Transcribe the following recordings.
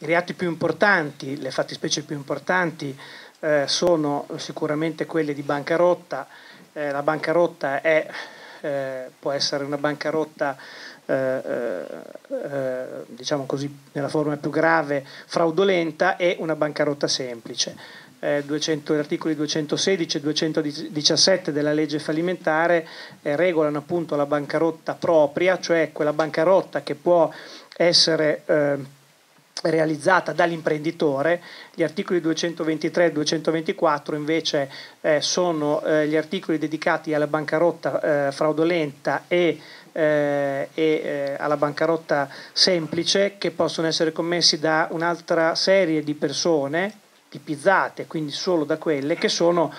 I reati più importanti, le fattispecie più importanti eh, sono sicuramente quelle di bancarotta. Eh, la bancarotta è, eh, può essere una bancarotta eh, eh, eh, diciamo così, nella forma più grave, fraudolenta e una bancarotta semplice. 200, gli articoli 216 e 217 della legge fallimentare eh, regolano appunto la bancarotta propria, cioè quella bancarotta che può essere eh, realizzata dall'imprenditore, gli articoli 223 e 224 invece eh, sono eh, gli articoli dedicati alla bancarotta eh, fraudolenta e, eh, e eh, alla bancarotta semplice che possono essere commessi da un'altra serie di persone tipizzate, quindi solo da quelle che sono,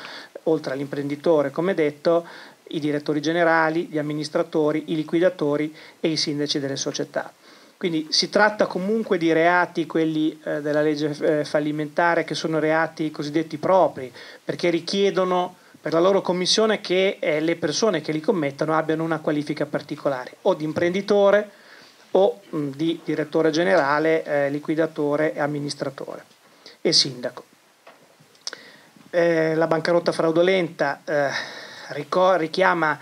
oltre all'imprenditore come detto, i direttori generali, gli amministratori, i liquidatori e i sindaci delle società. Quindi si tratta comunque di reati, quelli eh, della legge eh, fallimentare, che sono reati cosiddetti propri, perché richiedono per la loro commissione che eh, le persone che li commettano abbiano una qualifica particolare, o di imprenditore o mh, mm, di direttore generale, eh, liquidatore e amministratore e sindaco. Eh, la bancarotta fraudolenta eh, richiama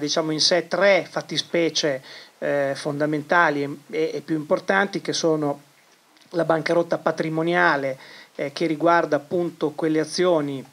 diciamo in sé tre fattispecie eh, fondamentali e, e, più importanti che sono la bancarotta patrimoniale eh, che riguarda appunto quelle azioni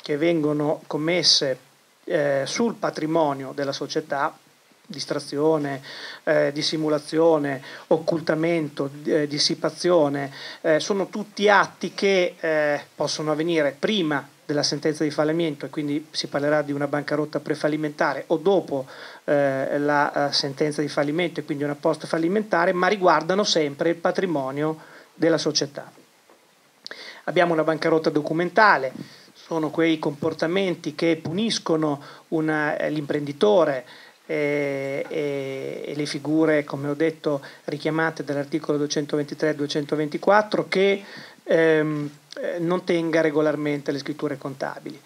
che vengono commesse eh, sul patrimonio della società, distrazione, eh, dissimulazione, occultamento, eh, dissipazione, eh, sono tutti atti che eh, possono avvenire prima della sentenza di fallimento e quindi si parlerà di una bancarotta prefallimentare o dopo eh, la eh, sentenza di fallimento e quindi una post fallimentare, ma riguardano sempre il patrimonio della società. Abbiamo una bancarotta documentale, sono quei comportamenti che puniscono una, eh, l'imprenditore e, e, e le figure, come ho detto, richiamate dall'articolo 223 e 224 che ehm, non tenga regolarmente le scritture contabili.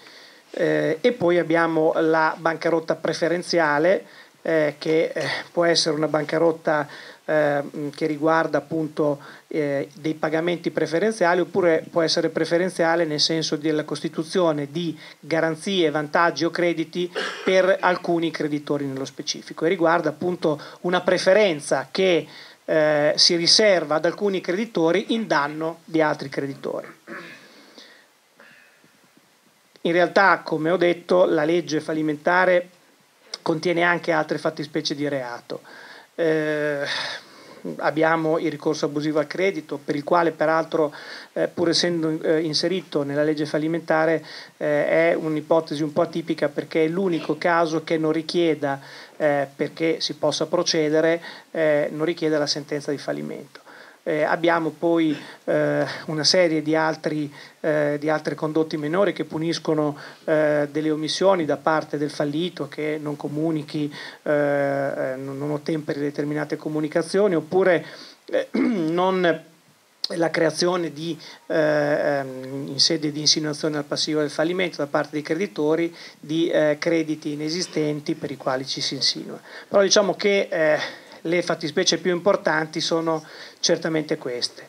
Eh, e poi abbiamo la bancarotta preferenziale eh, che eh, può essere una bancarotta eh, che riguarda appunto eh, dei pagamenti preferenziali oppure può essere preferenziale nel senso della costituzione di garanzie, vantaggi o crediti per alcuni creditori nello specifico e riguarda appunto una preferenza che eh, si riserva ad alcuni creditori in danno di altri creditori. In realtà, come ho detto, la legge fallimentare contiene anche altre fattispecie di reato. Eh, abbiamo il ricorso abusivo al credito, per il quale peraltro, eh, pur essendo eh, inserito nella legge fallimentare, eh, è un'ipotesi un po' atipica perché è l'unico caso che non richieda, eh, perché si possa procedere, eh, non richiede la sentenza di fallimento. Eh, abbiamo poi eh, una serie di, altri, eh, di altre condotte minori che puniscono eh, delle omissioni da parte del fallito che non comunichi, eh, eh, non ottemperi determinate comunicazioni oppure non la creazione di, eh, ehm, in sede di insinuazione al passivo del fallimento da parte dei creditori di eh, crediti inesistenti per i quali ci si insinua. Però diciamo che eh, le fattispecie più importanti sono certamente queste.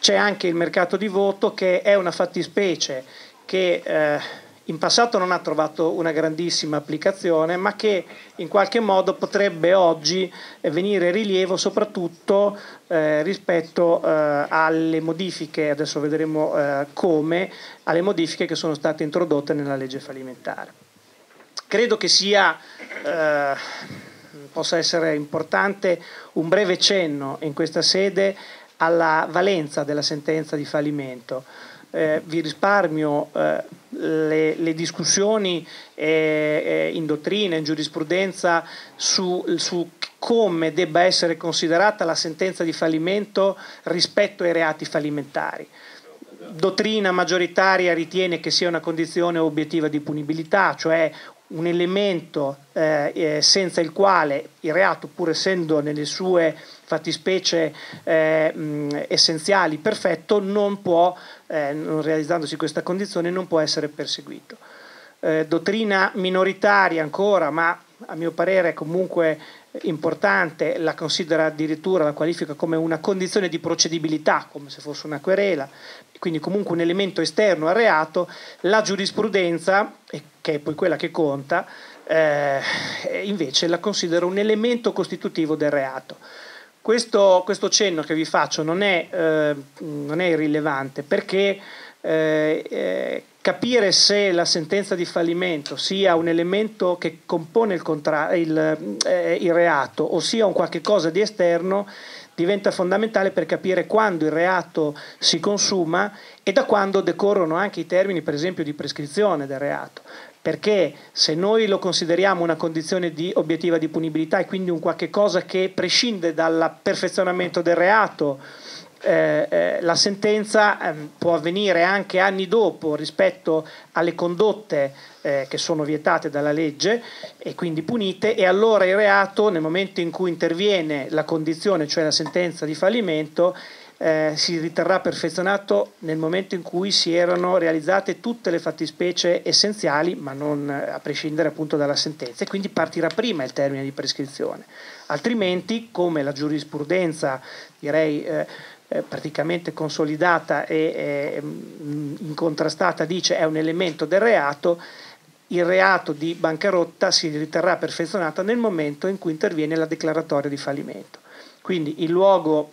C'è anche il mercato di voto che è una fattispecie che eh, in passato non ha trovato una grandissima applicazione, ma che in qualche modo potrebbe oggi eh, venire rilievo soprattutto eh, rispetto eh, alle modifiche, adesso vedremo eh, come, alle modifiche che sono state introdotte nella legge fallimentare. Credo che sia eh, possa essere importante un breve cenno in questa sede alla valenza della sentenza di fallimento. Eh, vi risparmio eh, le, le, discussioni eh, eh, in dottrina, in giurisprudenza su, su, come debba essere considerata la sentenza di fallimento rispetto ai reati fallimentari. Dottrina maggioritaria ritiene che sia una condizione obiettiva di punibilità, cioè un elemento eh, eh, senza il quale il reato, pur essendo nelle sue fattispecie eh, mh, essenziali perfetto, non può, eh, non realizzandosi questa condizione, non può essere perseguito. Eh, dottrina minoritaria ancora, ma a mio parere comunque importante, la considera addirittura, la qualifica come una condizione di procedibilità, come se fosse una querela, quindi comunque un elemento esterno al reato, la giurisprudenza, che è poi quella che conta, eh, invece la considera un elemento costitutivo del reato. Questo, questo cenno che vi faccio non è, eh, non è irrilevante perché eh, eh capire se la sentenza di fallimento sia un elemento che compone il, contra- il, eh, il reato o sia un qualche cosa di esterno diventa fondamentale per capire quando il reato si consuma e da quando decorrono anche i termini, per esempio, di prescrizione del reato. Perché se noi lo consideriamo una condizione di obiettiva di punibilità e quindi un qualche cosa che prescinde dal perfezionamento del reato, eh, eh, la sentenza eh, può avvenire anche anni dopo rispetto alle condotte eh, che sono vietate dalla legge e quindi punite e allora il reato nel momento in cui interviene la condizione, cioè la sentenza di fallimento, eh, si riterrà perfezionato nel momento in cui si erano realizzate tutte le fattispecie essenziali, ma non a prescindere appunto dalla sentenza, e quindi partirà prima il termine di prescrizione. Altrimenti, come la giurisprudenza direi eh, praticamente consolidata e mm, incontrastata dice è un elemento del reato, il reato di bancarotta si riterrà perfezionato nel momento in cui interviene la declaratoria di fallimento. Quindi il luogo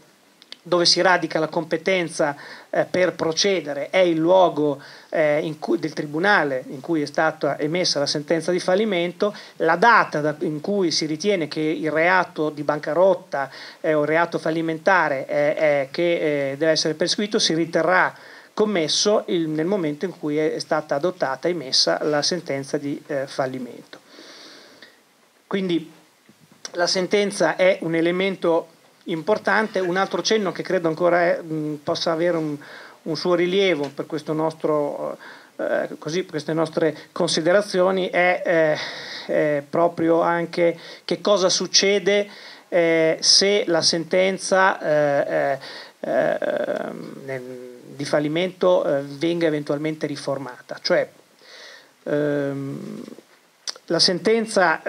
dove si radica la competenza eh, per procedere è il luogo eh, cui, del tribunale in cui è stata emessa la sentenza di fallimento, la data da, in cui si ritiene che il reato di bancarotta eh, o reato fallimentare eh, che eh, deve essere prescritto si riterrà commesso il, nel momento in cui è stata adottata e emessa la sentenza di eh, fallimento. Quindi la sentenza è un elemento importante. Un altro cenno che credo ancora è, mh, possa avere un, un, suo rilievo per questo nostro, eh, così, queste nostre considerazioni è eh, eh, proprio anche che cosa succede eh, se la sentenza eh, eh, ehm, di fallimento venga eventualmente riformata. Cioè, ehm, la sentenza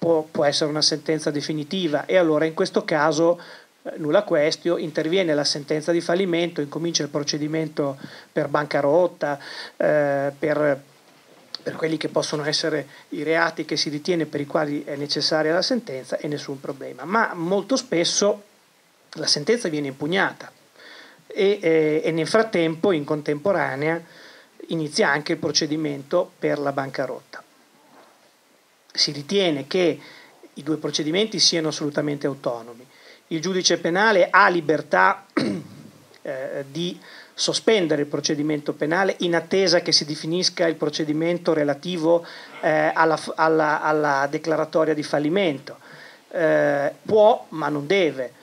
può, può essere una sentenza definitiva e allora in questo caso eh, nulla questio, interviene la sentenza di fallimento, incomincia il procedimento per bancarotta, eh, per, per, quelli che possono essere i reati che si ritiene per i quali è necessaria la sentenza e nessun problema. Ma molto spesso la sentenza viene impugnata e, eh, e nel frattempo, in contemporanea, inizia anche il procedimento per la bancarotta si ritiene che i due procedimenti siano assolutamente autonomi. Il giudice penale ha libertà eh, di sospendere il procedimento penale in attesa che si definisca il procedimento relativo eh, alla, alla, alla, declaratoria di fallimento. Eh, può, ma non deve.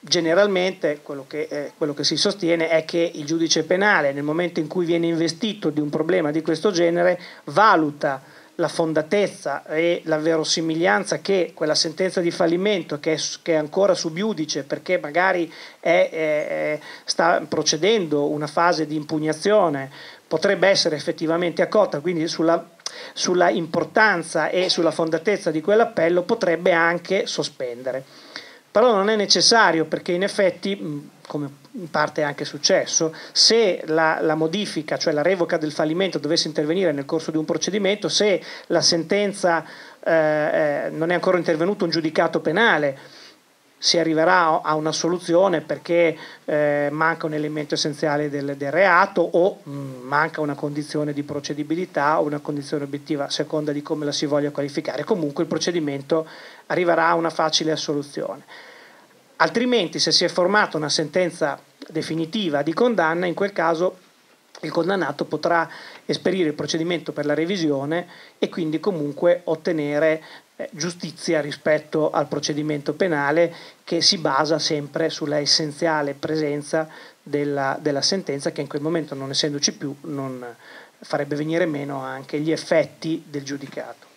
Generalmente quello che, eh, quello che si sostiene è che il giudice penale, nel momento in cui viene investito di un problema di questo genere, valuta la fondatezza e la verosimiglianza che quella sentenza di fallimento che è, che è ancora subiudice perché magari è, è, sta procedendo una fase di impugnazione potrebbe essere effettivamente accolta, quindi sulla, sulla importanza e sulla fondatezza di quell'appello potrebbe anche sospendere. Però non è necessario perché in effetti, come in parte è anche successo, se la, la, modifica, cioè la revoca del fallimento dovesse intervenire nel corso di un procedimento, se la sentenza eh, eh non è ancora intervenuto un giudicato penale, si arriverà a una soluzione perché eh, manca un elemento essenziale del, del reato o mh, mm, manca una condizione di procedibilità o una condizione obiettiva, a seconda di come la si voglia qualificare. Comunque il procedimento arriverà a una facile assoluzione. Altrimenti, se si è formata una sentenza definitiva di condanna, in quel caso il condannato potrà esperire il procedimento per la revisione e quindi comunque ottenere eh, giustizia rispetto al procedimento penale che si basa sempre sulla essenziale presenza della, della sentenza che in quel momento non essendoci più non farebbe venire meno anche gli effetti del giudicato.